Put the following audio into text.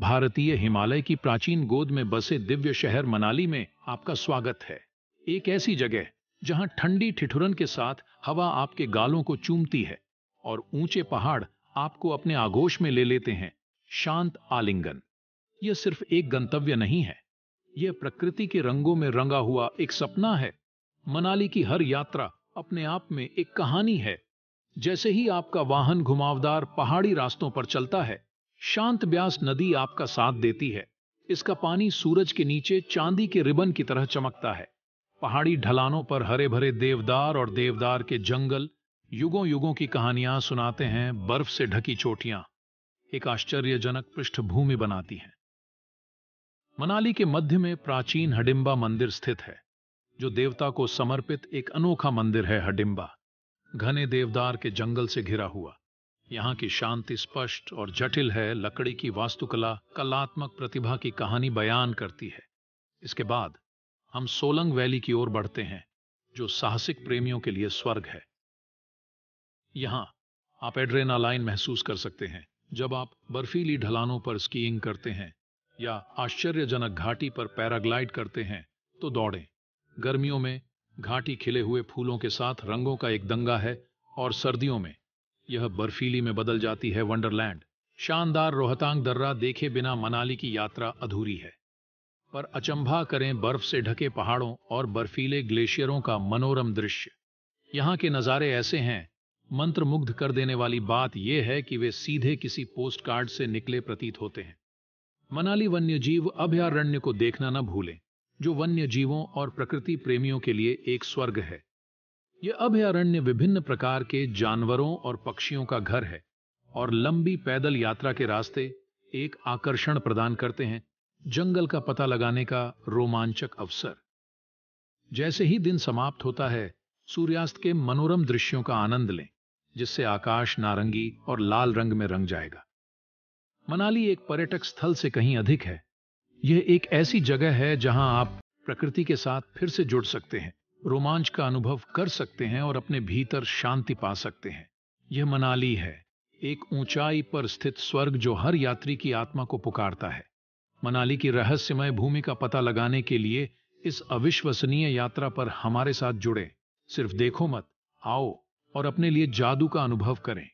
भारतीय हिमालय की प्राचीन गोद में बसे दिव्य शहर मनाली में आपका स्वागत है एक ऐसी जगह जहां ठंडी ठिठुरन के साथ हवा आपके गालों को चूमती है और ऊंचे पहाड़ आपको अपने आगोश में ले लेते हैं शांत आलिंगन यह सिर्फ एक गंतव्य नहीं है यह प्रकृति के रंगों में रंगा हुआ एक सपना है मनाली की हर यात्रा अपने आप में एक कहानी है जैसे ही आपका वाहन घुमावदार पहाड़ी रास्तों पर चलता है शांत ब्यास नदी आपका साथ देती है इसका पानी सूरज के नीचे चांदी के रिबन की तरह चमकता है पहाड़ी ढलानों पर हरे भरे देवदार और देवदार के जंगल युगों युगों की कहानियां सुनाते हैं बर्फ से ढकी चोटियां एक आश्चर्यजनक पृष्ठभूमि बनाती हैं मनाली के मध्य में प्राचीन हडिम्बा मंदिर स्थित है जो देवता को समर्पित एक अनोखा मंदिर है हडिम्बा घने देवदार के जंगल से घिरा हुआ यहाँ की शांति स्पष्ट और जटिल है लकड़ी की वास्तुकला कलात्मक प्रतिभा की कहानी बयान करती है इसके बाद हम सोलंग वैली की ओर बढ़ते हैं जो साहसिक प्रेमियों के लिए स्वर्ग है यहाँ आप एड्रेनालाइन महसूस कर सकते हैं जब आप बर्फीली ढलानों पर स्कीइंग करते हैं या आश्चर्यजनक घाटी पर पैराग्लाइड करते हैं तो दौड़ें गर्मियों में घाटी खिले हुए फूलों के साथ रंगों का एक दंगा है और सर्दियों में यह बर्फीली में बदल जाती है वंडरलैंड शानदार रोहतांग दर्रा देखे बिना मनाली की यात्रा अधूरी है पर अचंभा करें बर्फ से ढके पहाड़ों और बर्फीले ग्लेशियरों का मनोरम दृश्य यहाँ के नज़ारे ऐसे हैं मंत्रमुग्ध कर देने वाली बात यह है कि वे सीधे किसी पोस्ट कार्ड से निकले प्रतीत होते हैं मनाली वन्यजीव अभयारण्य को देखना न भूलें जो वन्य जीवों और प्रकृति प्रेमियों के लिए एक स्वर्ग है यह अभयारण्य विभिन्न प्रकार के जानवरों और पक्षियों का घर है और लंबी पैदल यात्रा के रास्ते एक आकर्षण प्रदान करते हैं जंगल का पता लगाने का रोमांचक अवसर जैसे ही दिन समाप्त होता है सूर्यास्त के मनोरम दृश्यों का आनंद लें जिससे आकाश नारंगी और लाल रंग में रंग जाएगा मनाली एक पर्यटक स्थल से कहीं अधिक है यह एक ऐसी जगह है जहां आप प्रकृति के साथ फिर से जुड़ सकते हैं रोमांच का अनुभव कर सकते हैं और अपने भीतर शांति पा सकते हैं यह मनाली है एक ऊंचाई पर स्थित स्वर्ग जो हर यात्री की आत्मा को पुकारता है मनाली की रहस्यमय भूमि का पता लगाने के लिए इस अविश्वसनीय यात्रा पर हमारे साथ जुड़े सिर्फ देखो मत आओ और अपने लिए जादू का अनुभव करें